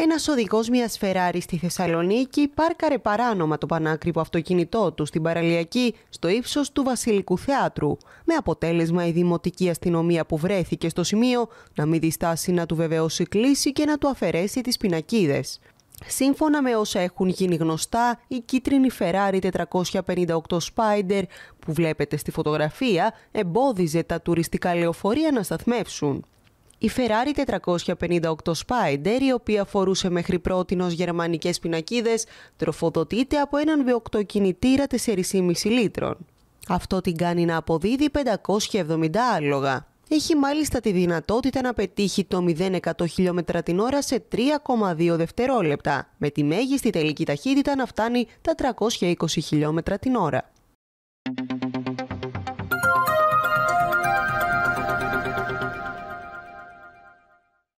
Ένας οδηγός μιας Φεράρι στη Θεσσαλονίκη πάρκαρε παράνομα το πανάκριβο αυτοκίνητό του στην παραλιακή στο ύψος του Βασιλικού Θεάτρου. Με αποτέλεσμα η δημοτική αστυνομία που βρέθηκε στο σημείο να μην διστάσει να του βεβαιώσει κλίση και να του αφαιρέσει τις πινακίδες. Σύμφωνα με όσα έχουν γίνει γνωστά, η κίτρινη Ferrari 458 Spider που βλέπετε στη φωτογραφία εμπόδιζε τα τουριστικά λεωφορεία να σταθμεύσουν. Η Ferrari 458 Spider, η οποία φορούσε μέχρι πρώτη ως γερμανικές πινακίδες, τροφοδοτείται από έναν βιοκτοκινητήρα 4,5 λίτρων. Αυτό την κάνει να αποδίδει 570 άλογα. Έχει μάλιστα τη δυνατότητα να πετύχει το 0-100 χιλιόμετρα την ώρα σε 3,2 δευτερόλεπτα, με τη μέγιστη τελική ταχύτητα να φτάνει τα 320 χιλιόμετρα την ώρα.